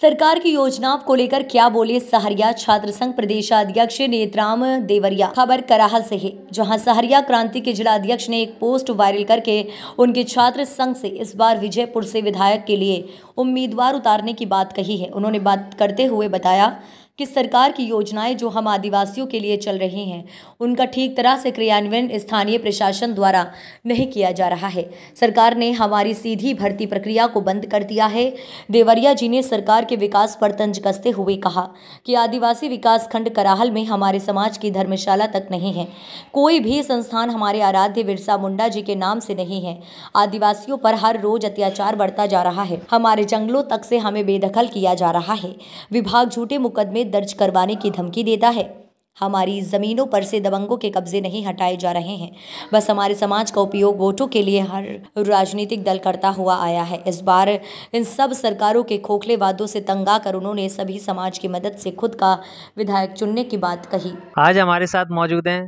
सरकार की योजनाओं को लेकर क्या बोले सहरिया छात्र संघ प्रदेशाध्यक्ष नेत्राम देवरिया खबर कराहल से है जहां सहरिया क्रांति के जिला अध्यक्ष ने एक पोस्ट वायरल करके उनके छात्र संघ से इस बार विजयपुर से विधायक के लिए उम्मीदवार उतारने की बात कही है उन्होंने बात करते हुए बताया कि सरकार की योजनाएं जो हम आदिवासियों के लिए चल रही हैं उनका ठीक तरह से क्रियान्वयन स्थानीय प्रशासन द्वारा नहीं किया जा रहा है सरकार ने हमारी सीधी भर्ती प्रक्रिया को बंद कर दिया है देवरिया जी ने सरकार के विकास पर तंज कसते हुए कहा कि आदिवासी विकास खंड कराहल में हमारे समाज की धर्मशाला तक नहीं है कोई भी संस्थान हमारे आराध्य बिरसा मुंडा जी के नाम से नहीं है आदिवासियों पर हर रोज अत्याचार बढ़ता जा रहा है हमारे जंगलों तक से हमें बेदखल किया जा रहा है विभाग झूठे मुकदमे मुकदमे दर्ज करवाने की धमकी देता है हमारी ज़मीनों पर से दबंगों के कब्जे नहीं हटाए जा रहे हैं बस हमारे समाज का उपयोग वोटों के लिए हर राजनीतिक दल करता हुआ आया है इस बार इन सब सरकारों के खोखले वादों से तंग आकर उन्होंने सभी समाज की मदद से खुद का विधायक चुनने की बात कही आज हमारे साथ मौजूद हैं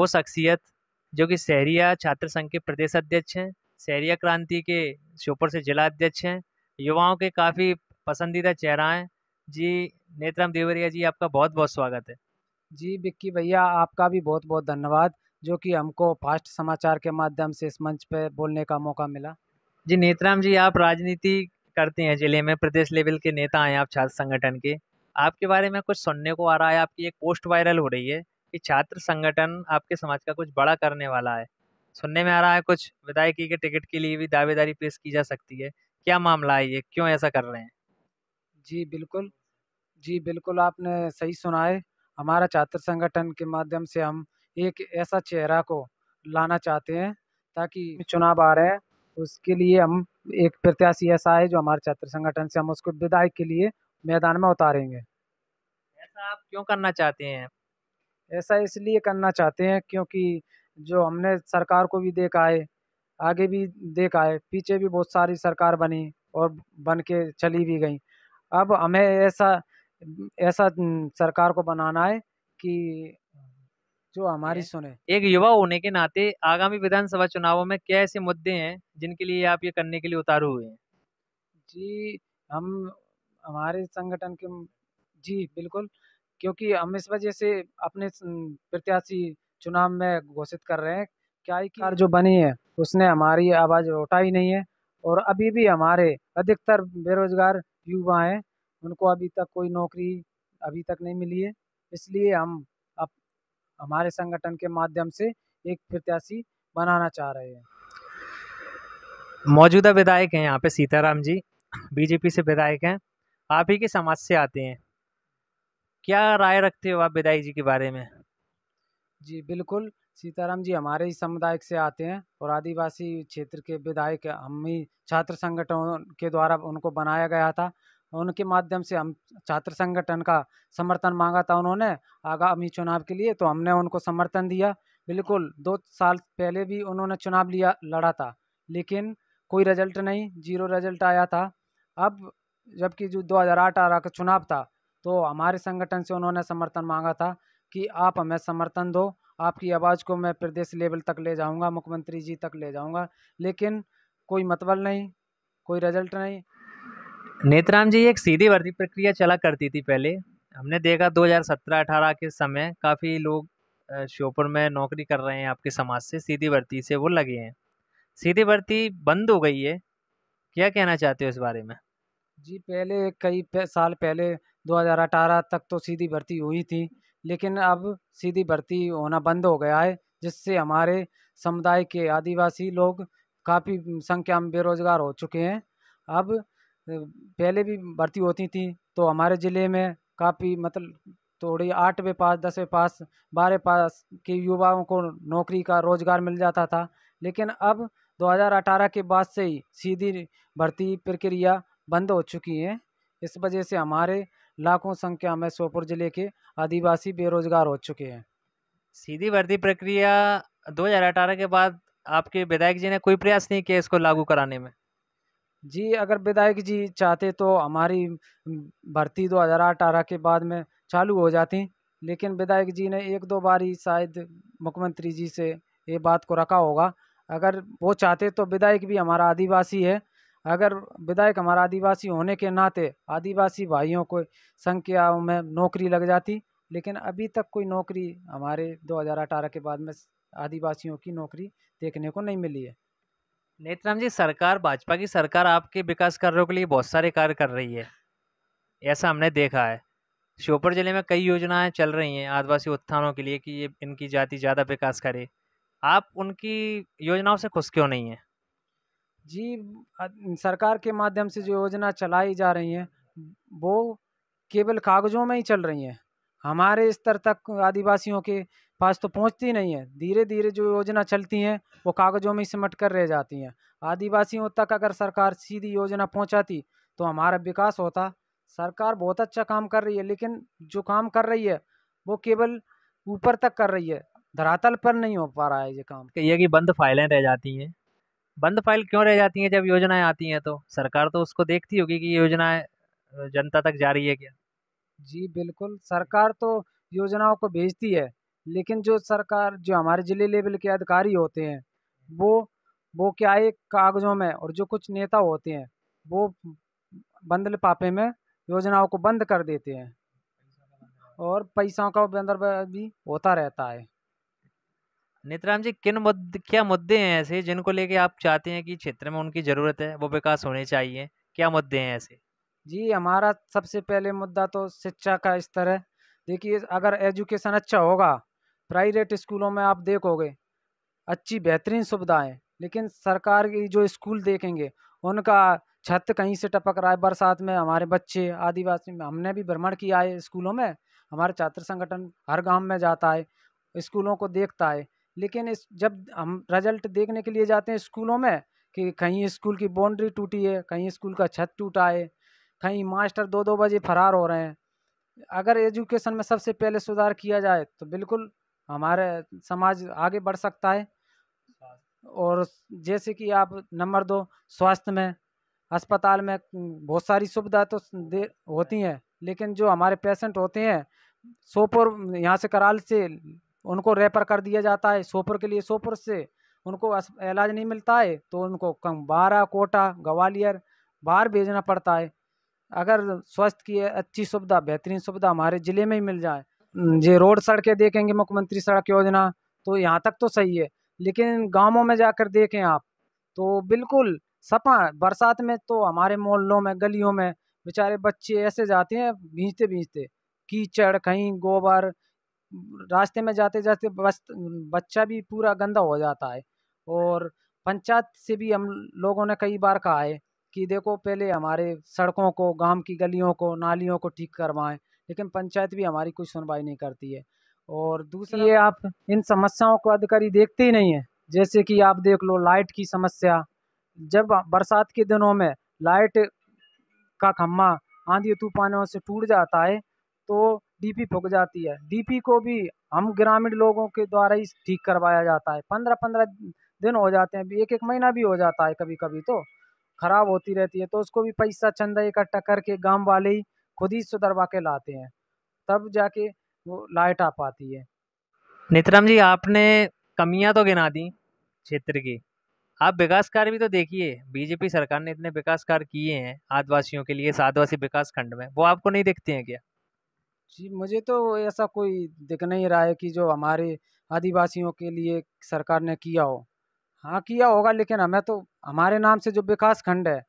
वो शख्सियत जो कि शहरिया छात्र संघ के प्रदेश अध्यक्ष हैं शहरिया क्रांति के शोपर से जिला अध्यक्ष हैं युवाओं के काफ़ी पसंदीदा चेहरा हैं जी नेतराम देवरिया जी आपका बहुत बहुत स्वागत है जी बिक्की भैया आपका भी बहुत बहुत धन्यवाद जो कि हमको फास्ट समाचार के माध्यम से इस मंच पर बोलने का मौका मिला जी नेतराम जी आप राजनीति करते हैं जिले में प्रदेश लेवल के नेता हैं आप छात्र संगठन के आपके बारे में कुछ सुनने को आ रहा है आपकी एक पोस्ट वायरल हो रही है कि छात्र संगठन आपके समाज का कुछ बड़ा करने वाला है सुनने में आ रहा है कुछ विधायकी के टिकट के लिए भी दावेदारी पेश की जा सकती है क्या मामला है ये क्यों ऐसा कर रहे हैं जी बिल्कुल जी बिल्कुल आपने सही सुना है हमारा छात्र संगठन के माध्यम से हम एक ऐसा चेहरा को लाना चाहते हैं ताकि चुनाव आ रहे हैं उसके लिए हम एक प्रत्याशी ऐसा है जो हमारे छात्र संगठन से हम उसको विधायक के लिए मैदान में उतारेंगे ऐसा आप क्यों करना चाहते हैं ऐसा इसलिए करना चाहते हैं क्योंकि जो हमने सरकार को भी देखा है आगे भी देखा है पीछे भी बहुत सारी सरकार बनी और बन के चली भी गई अब हमें ऐसा ऐसा सरकार को बनाना है कि जो हमारी सुने एक युवा होने के नाते आगामी विधानसभा चुनावों में क्या ऐसे मुद्दे हैं जिनके लिए आप ये करने के लिए उतारू हुए हैं जी हम हमारे संगठन के जी बिल्कुल क्योंकि हम इस वजह से अपने प्रत्याशी चुनाव में घोषित कर रहे हैं क्या है कार जो बनी है उसने हमारी आवाज़ उठाई नहीं है और अभी भी हमारे अधिकतर बेरोजगार युवा हैं उनको अभी तक कोई नौकरी अभी तक नहीं मिली है इसलिए हम अब हमारे संगठन के माध्यम से एक प्रत्याशी बनाना चाह रहे हैं मौजूदा विधायक हैं यहाँ पे सीताराम जी बीजेपी से विधायक हैं आप ही के समाज से आते हैं क्या राय रखते हो आप विधायक जी के बारे में जी बिल्कुल सीताराम जी हमारे ही समुदाय से आते हैं और आदिवासी क्षेत्र के विधायक हम ही छात्र संगठन के द्वारा उनको बनाया गया था उनके माध्यम से हम छात्र संगठन का समर्थन मांगा था उन्होंने आगामी चुनाव के लिए तो हमने उनको समर्थन दिया बिल्कुल दो साल पहले भी उन्होंने चुनाव लिया लड़ा था लेकिन कोई रिजल्ट नहीं जीरो रिजल्ट आया था अब जबकि जो 2018 का चुनाव था तो हमारे संगठन से उन्होंने समर्थन मांगा था कि आप हमें समर्थन दो आपकी आवाज़ को मैं प्रदेश लेवल तक ले जाऊंगा मुख्यमंत्री जी तक ले जाऊंगा लेकिन कोई मतबल नहीं कोई रिजल्ट नहीं नेतराम जी एक सीधी भर्ती प्रक्रिया चला करती थी पहले हमने देखा 2017-18 के समय काफ़ी लोग श्योपुर में नौकरी कर रहे हैं आपके समाज से सीधी भर्ती से वो लगे हैं सीधी भर्ती बंद हो गई है क्या कहना चाहते हो इस बारे में जी पहले कई साल पहले 2018 तक तो सीधी भर्ती हुई थी लेकिन अब सीधी भर्ती होना बंद हो गया है जिससे हमारे समुदाय के आदिवासी लोग काफ़ी संख्या में बेरोजगार हो चुके हैं अब पहले भी भर्ती होती थी तो हमारे ज़िले में काफ़ी मतलब थोड़ी आठवें पास दसवें पास बारहवें पास के युवाओं को नौकरी का रोज़गार मिल जाता था लेकिन अब 2018 के बाद से ही सीधी भर्ती प्रक्रिया बंद हो चुकी है इस वजह से हमारे लाखों संख्या में सोपुर ज़िले के आदिवासी बेरोज़गार हो चुके हैं सीधी भर्ती प्रक्रिया 2018 के बाद आपके विधायक जी ने कोई प्रयास नहीं किया इसको लागू कराने में जी अगर विधायक जी चाहते तो हमारी भर्ती 2018 के बाद में चालू हो जाती लेकिन विधायक जी ने एक दो बार ही शायद मुख्यमंत्री जी से ये बात को रखा होगा अगर वो चाहते तो विधायक भी हमारा आदिवासी है अगर विधायक हमारा आदिवासी होने के नाते आदिवासी भाइयों को संख्या में नौकरी लग जाती लेकिन अभी तक कोई नौकरी हमारे 2018 के बाद में आदिवासियों की नौकरी देखने को नहीं मिली है नेत्राम तो जी सरकार भाजपा की सरकार आपके विकास कार्यों के लिए बहुत सारे कार्य कर रही है ऐसा हमने देखा है श्योपुर जिले में कई योजनाएं चल रही हैं आदिवासी उत्थानों के लिए कि ये इनकी जाति ज़्यादा विकास करे आप उनकी योजनाओं से खुश क्यों नहीं हैं जी सरकार के माध्यम से जो योजना चलाई जा रही हैं वो केवल कागज़ों में ही चल रही हैं हमारे स्तर तक आदिवासियों के पास तो पहुंचती नहीं है धीरे धीरे जो योजना चलती हैं वो कागज़ों में सिमट कर रह जाती हैं आदिवासियों तक अगर सरकार सीधी योजना पहुंचाती तो हमारा विकास होता सरकार बहुत अच्छा काम कर रही है लेकिन जो काम कर रही है वो केवल ऊपर तक कर रही है धरातल पर नहीं हो पा रहा है ये काम ये कि बंद फाइलें रह जाती हैं बंद फाइल क्यों रह जाती हैं जब योजनाएं आती हैं तो सरकार तो उसको देखती होगी कि योजनाएं जनता तक जा रही है क्या जी बिल्कुल सरकार तो योजनाओं को भेजती है लेकिन जो सरकार जो हमारे ज़िले लेवल के अधिकारी होते हैं वो वो क्या है कागज़ों में और जो कुछ नेता होते हैं वो बंद पापे में योजनाओं को बंद कर देते हैं और पैसों का बंदर भी होता रहता है नेत्राम जी किन मुद्दे क्या मुद्दे हैं ऐसे जिनको लेके आप चाहते हैं कि क्षेत्र में उनकी ज़रूरत है वो विकास होने चाहिए क्या मुद्दे हैं ऐसे जी हमारा सबसे पहले मुद्दा तो शिक्षा का स्तर है देखिए अगर एजुकेशन अच्छा होगा प्राइवेट स्कूलों में आप देखोगे अच्छी बेहतरीन सुविधाएं लेकिन सरकार की जो स्कूल देखेंगे उनका छत कहीं से टपक रहा है बरसात में हमारे बच्चे आदिवासी में हमने भी भ्रमण किया है स्कूलों में हमारे छात्र संगठन हर गांव में जाता है स्कूलों को देखता है लेकिन इस जब हम रिजल्ट देखने के लिए जाते हैं स्कूलों में कि कहीं स्कूल की बाउंड्री टूटी है कहीं स्कूल का छत टूटा है कहीं मास्टर दो दो बजे फरार हो रहे हैं अगर एजुकेशन में सबसे पहले सुधार किया जाए तो बिल्कुल हमारे समाज आगे बढ़ सकता है और जैसे कि आप नंबर दो स्वास्थ्य में अस्पताल में बहुत सारी सुविधा तो दे होती हैं लेकिन जो हमारे पेशेंट होते हैं सोपुर यहाँ से कराल से उनको रेफर कर दिया जाता है सोपुर के लिए सोपुर से उनको इलाज नहीं मिलता है तो उनको कम बारह कोटा ग्वालियर बाहर भेजना पड़ता है अगर स्वास्थ्य की अच्छी सुविधा बेहतरीन सुविधा हमारे ज़िले में ही मिल जाए हम्म, ये रोड सड़कें देखेंगे मुख्यमंत्री सड़क योजना तो यहाँ तक तो सही है लेकिन गाँवों में जाकर देखें आप तो बिल्कुल सपा बरसात में तो हमारे मोहल्लों में गलियों में बेचारे बच्चे ऐसे जाते हैं भींचते भींचते कीचड़ कहीं गोबर रास्ते में जाते जाते बस बच्चा भी पूरा गंदा हो जाता है और पंचायत से भी हम लोगों ने कई बार कहा है कि देखो पहले हमारे सड़कों को गांव की गलियों को नालियों को ठीक करवाएं लेकिन पंचायत भी हमारी कोई सुनवाई नहीं करती है और दूसरी ये आप इन समस्याओं को अधिकारी देखते ही नहीं है जैसे कि आप देख लो लाइट की समस्या जब बरसात के दिनों में लाइट का खम्मा आंधी तूफानों से टूट जाता है तो डीपी फुक जाती है डीपी को भी हम ग्रामीण लोगों के द्वारा ही ठीक करवाया जाता है पंद्रह पंद्रह दिन हो जाते हैं एक एक महीना भी हो जाता है कभी कभी तो खराब होती रहती है तो उसको भी पैसा चंदा इकट्ठा करके गांव वाले ही खुद ही सुधरवा के लाते हैं तब जाके वो लाइट आ पाती है नितराम जी आपने कमियां तो गिना दी क्षेत्र की आप विकास कार्य भी तो देखिए बीजेपी सरकार ने इतने विकास कार्य किए हैं आदिवासियों के लिए आदिवासी विकास खंड में वो आपको नहीं देखते हैं क्या जी मुझे तो ऐसा कोई दिख नहीं रहा है कि जो हमारे आदिवासियों के लिए सरकार ने किया हो हाँ किया होगा लेकिन हमें तो हमारे नाम से जो विकास खंड है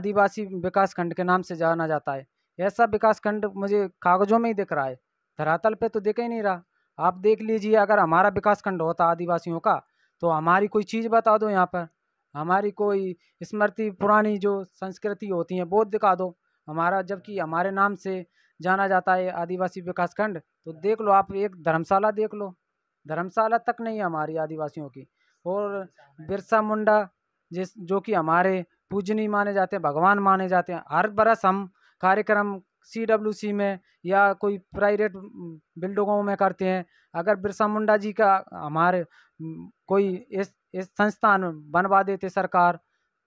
आदिवासी विकास खंड के नाम से जाना जाता है ऐसा विकासखंड मुझे कागजों में ही दिख रहा है धरातल पे तो दिख ही नहीं रहा आप देख लीजिए अगर हमारा विकासखंड होता आदिवासियों का तो हमारी कोई चीज़ बता दो यहाँ पर हमारी कोई स्मृति पुरानी जो संस्कृति होती है वो दिखा दो हमारा जबकि हमारे नाम से जाना जाता है आदिवासी विकासखंड तो देख लो आप एक धर्मशाला देख लो धर्मशाला तक नहीं है हमारी आदिवासियों की और बिरसा मुंडा जिस जो कि हमारे पूजनी माने जाते हैं भगवान माने जाते हैं हर बरस हम कार्यक्रम सी में या कोई प्राइवेट बिल्डिंगों में करते हैं अगर बिरसा मुंडा जी का हमारे कोई इस इस संस्थान बनवा देते सरकार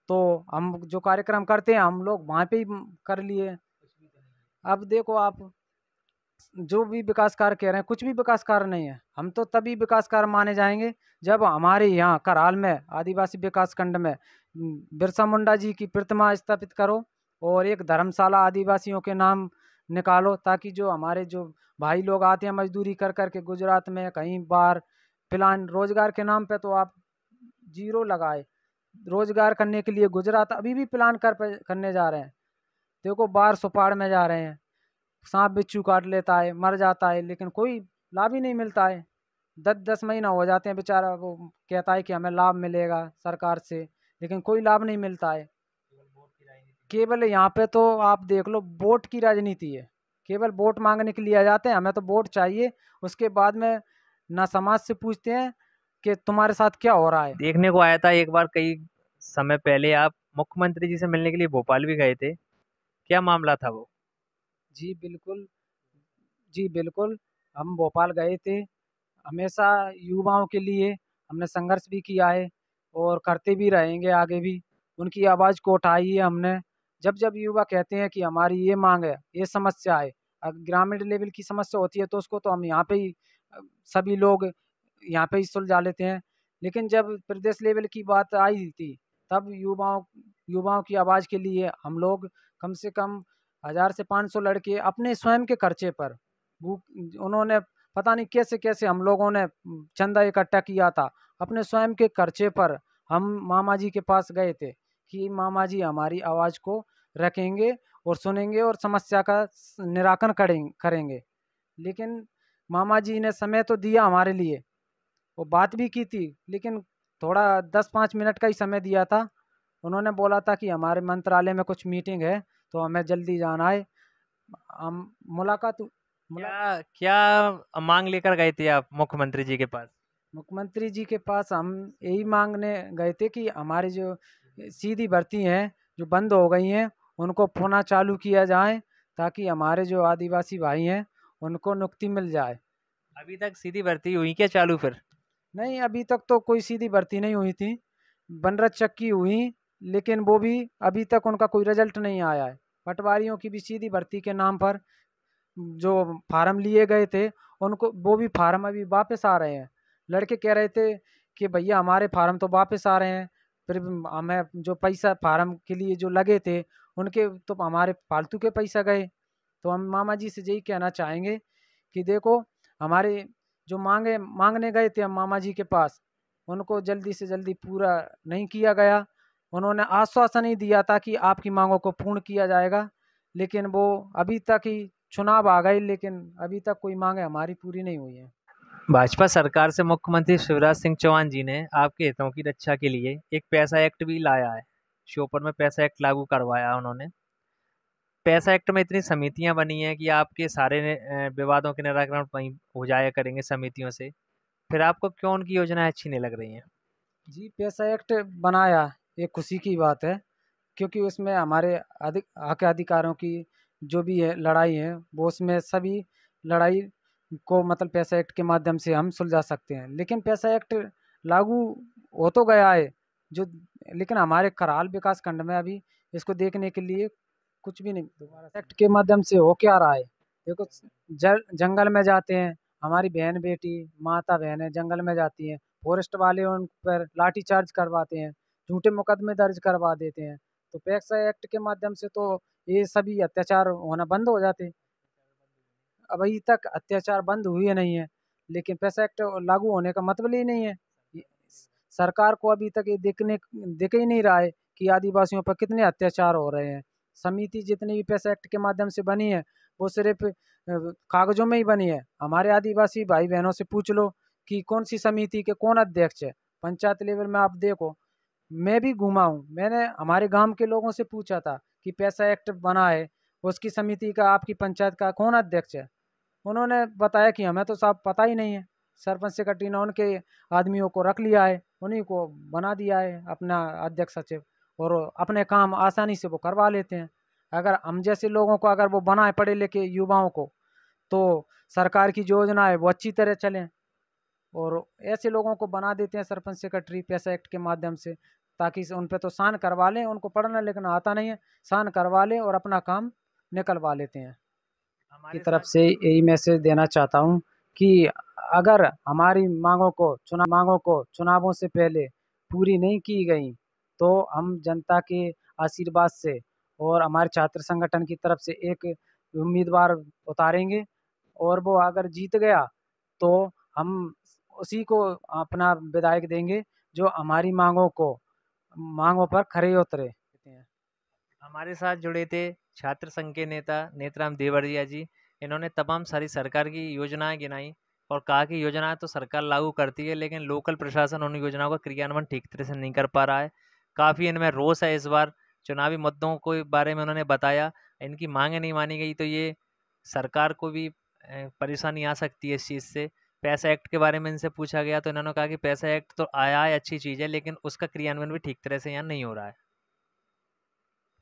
तो हम जो कार्यक्रम करते हैं हम लोग वहाँ पे ही कर लिए अब देखो आप जो भी विकास कार्य कह रहे हैं कुछ भी विकास कार्य नहीं है हम तो तभी विकास कार्य माने जाएंगे जब हमारे यहाँ कराल में आदिवासी विकास खंड में बिरसा मुंडा जी की प्रतिमा स्थापित करो और एक धर्मशाला आदिवासियों के नाम निकालो ताकि जो हमारे जो भाई लोग आते हैं मजदूरी कर कर के गुजरात में कहीं बार प्लान रोज़गार के नाम पे तो आप जीरो लगाए रोज़गार करने के लिए गुजरात अभी भी प्लान कर करने जा रहे हैं देखो बार सुपाड़ में जा रहे हैं सांप बिच्छू काट लेता है मर जाता है लेकिन कोई लाभ ही नहीं मिलता है दस दस महीना हो जाते हैं बेचारा वो कहता है कि हमें लाभ मिलेगा सरकार से लेकिन कोई लाभ नहीं मिलता है केवल यहाँ पे तो आप देख लो वोट की राजनीति है केवल वोट मांगने के लिए आ जाते हैं हमें तो वोट चाहिए उसके बाद में ना समाज से पूछते हैं कि तुम्हारे साथ क्या हो रहा है देखने को आया था एक बार कई समय पहले आप मुख्यमंत्री जी से मिलने के लिए भोपाल भी गए थे क्या मामला था वो जी बिल्कुल जी बिल्कुल हम भोपाल गए थे हमेशा युवाओं के लिए हमने संघर्ष भी किया है और करते भी रहेंगे आगे भी उनकी आवाज़ को उठाई है हमने जब जब युवा कहते हैं कि हमारी ये मांग है ये समस्या है ग्रामीण लेवल की समस्या होती है तो उसको तो हम यहाँ पे ही सभी लोग यहाँ पे ही सुलझा लेते हैं लेकिन जब प्रदेश लेवल की बात आई थी तब युवाओं युवाओं की आवाज़ के लिए हम लोग कम से कम हज़ार से पाँच सौ लड़के अपने स्वयं के खर्चे पर उन्होंने पता नहीं कैसे कैसे हम लोगों ने चंदा इकट्ठा किया था अपने स्वयं के खर्चे पर हम मामा जी के पास गए थे कि मामा जी हमारी आवाज़ को रखेंगे और सुनेंगे और समस्या का निराकरण करें करेंगे लेकिन मामा जी ने समय तो दिया हमारे लिए वो बात भी की थी लेकिन थोड़ा दस पाँच मिनट का ही समय दिया था उन्होंने बोला था कि हमारे मंत्रालय में कुछ मीटिंग है तो हमें जल्दी जाना है हम मुलाकात क्या क्या मांग लेकर गए थे आप मुख्यमंत्री जी के पास मुख्यमंत्री जी के पास हम यही मांगने गए थे कि हमारे जो सीधी भर्ती हैं जो बंद हो गई हैं उनको पुनः चालू किया जाए ताकि हमारे जो आदिवासी भाई हैं उनको नुक्ति मिल जाए अभी तक सीधी भर्ती हुई क्या चालू फिर नहीं अभी तक तो कोई सीधी भर्ती नहीं हुई थी बनरज चक्की हुई लेकिन वो भी अभी तक उनका कोई रिजल्ट नहीं आया है पटवारियों की भी सीधी भर्ती के नाम पर जो फार्म लिए गए थे उनको वो भी फार्म अभी वापस आ रहे हैं लड़के कह रहे थे कि भैया हमारे फार्म तो वापस आ रहे हैं फिर हमें जो पैसा फार्म के लिए जो लगे थे उनके तो हमारे फालतू के पैसा गए तो हम मामा जी से यही कहना चाहेंगे कि देखो हमारे जो मांगे मांगने गए थे हम मामा जी के पास उनको जल्दी से जल्दी पूरा नहीं किया गया उन्होंने आश्वासन ही दिया था कि आपकी मांगों को पूर्ण किया जाएगा लेकिन वो अभी तक ही चुनाव आ गए लेकिन अभी तक कोई मांगे हमारी पूरी नहीं हुई है भाजपा सरकार से मुख्यमंत्री शिवराज सिंह चौहान जी ने आपके हितों की रक्षा के लिए एक पैसा एक्ट भी लाया है श्योपुर में पैसा एक्ट लागू करवाया उन्होंने पैसा एक्ट में इतनी समितियां बनी हैं कि आपके सारे विवादों के निराकरण वहीं हो जाया करेंगे समितियों से फिर आपको क्यों उनकी योजनाएं अच्छी नहीं लग रही हैं जी पैसा एक्ट बनाया ये खुशी की बात है क्योंकि उसमें हमारे अधिक हक अधिकारों की जो भी है लड़ाई है वो उसमें सभी लड़ाई को मतलब पैसा एक्ट के माध्यम से हम सुलझा सकते हैं लेकिन पैसा एक्ट लागू हो तो गया है जो लेकिन हमारे कराल विकास खंड में अभी इसको देखने के लिए कुछ भी नहीं दोबारा एक्ट के माध्यम से हो क्या रहा है देखो जल जंगल में जाते हैं हमारी बहन बेटी माता है जंगल में जाती हैं फॉरेस्ट वाले उन पर लाठी चार्ज करवाते हैं झूठे मुकदमे दर्ज करवा देते हैं तो पैक्सा एक्ट के माध्यम से तो ये सभी अत्याचार होना बंद हो जाते अभी तक अत्याचार बंद हुए नहीं है लेकिन पैसा एक्ट लागू होने का मतलब ही नहीं है सरकार को अभी तक ये देखने देख ही नहीं रहा है कि आदिवासियों पर कितने अत्याचार हो रहे हैं समिति जितनी भी पैसा एक्ट के माध्यम से बनी है वो सिर्फ कागजों में ही बनी है हमारे आदिवासी भाई बहनों से पूछ लो कि कौन सी समिति के कौन अध्यक्ष है पंचायत लेवल में आप देखो मैं भी घूमा हूँ मैंने हमारे गांव के लोगों से पूछा था कि पैसा एक्ट बना है उसकी समिति का आपकी पंचायत का कौन अध्यक्ष है उन्होंने बताया कि हमें तो साहब पता ही नहीं है सरपंच सेक्रेटरी ने उनके आदमियों को रख लिया है उन्हीं को बना दिया है अपना अध्यक्ष सचिव और अपने काम आसानी से वो करवा लेते हैं अगर हम जैसे लोगों को अगर वो बनाए पढ़े लिखे युवाओं को तो सरकार की जो योजना है वो अच्छी तरह चलें और ऐसे लोगों को बना देते हैं सरपंच सेक्रेटरी पैसा एक्ट के माध्यम से ताकि उन पर तो शान करवा लें उनको पढ़ना लिखना आता नहीं है शान करवा लें और अपना काम निकलवा लेते हैं की तरफ से यही मैसेज देना चाहता हूँ कि अगर हमारी मांगों को चुनाव मांगों को चुनावों से पहले पूरी नहीं की गई तो हम जनता के आशीर्वाद से और हमारे छात्र संगठन की तरफ से एक उम्मीदवार उतारेंगे और वो अगर जीत गया तो हम उसी को अपना विधायक देंगे जो हमारी मांगों को मांगों पर खड़े उतरे हमारे साथ जुड़े थे छात्र संघ के नेता नेतराम देवरिया जी इन्होंने तमाम सारी सरकार की योजनाएं गिनाई और कहा कि योजनाएं तो सरकार लागू करती है लेकिन लोकल प्रशासन उन योजनाओं का क्रियान्वयन ठीक तरह से नहीं कर पा रहा है काफ़ी इनमें रोष है इस बार चुनावी मुद्दों के बारे में उन्होंने बताया इनकी मांगें नहीं मानी गई तो ये सरकार को भी परेशानी आ सकती है इस चीज़ से पैसा एक्ट के बारे में इनसे पूछा गया तो इन्होंने कहा कि पैसा एक्ट तो आया है अच्छी चीज़ है लेकिन उसका क्रियान्वयन भी ठीक तरह से यहाँ नहीं हो रहा है